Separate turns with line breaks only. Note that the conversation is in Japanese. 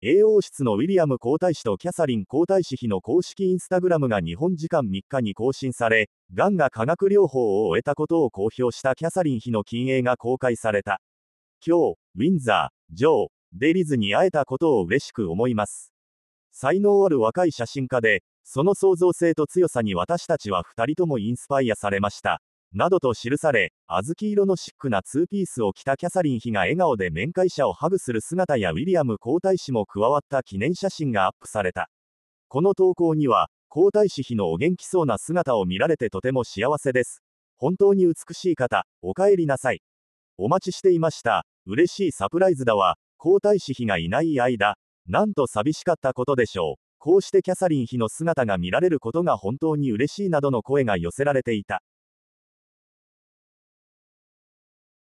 英王室のウィリアム皇太子とキャサリン皇太子妃の公式インスタグラムが日本時間3日に更新され、がんが化学療法を終えたことを公表したキャサリン妃の禁影が公開された。今日、ウィンザー、ジョー、デリズに会えたことを嬉しく思います。才能ある若い写真家で、その創造性と強さに私たちは2人ともインスパイアされました。などと記され、小豆色のシックなツーピースを着たキャサリン妃が笑顔で面会者をハグする姿やウィリアム皇太子も加わった記念写真がアップされた。この投稿には、皇太子妃のお元気そうな姿を見られてとても幸せです。本当に美しい方、お帰りなさい。お待ちしていました。嬉しいサプライズだわ。皇太子妃がいない間、なんと寂しかったことでしょう。こうしてキャサリン妃の姿が見られることが本当に嬉しいなどの声が寄せられていた。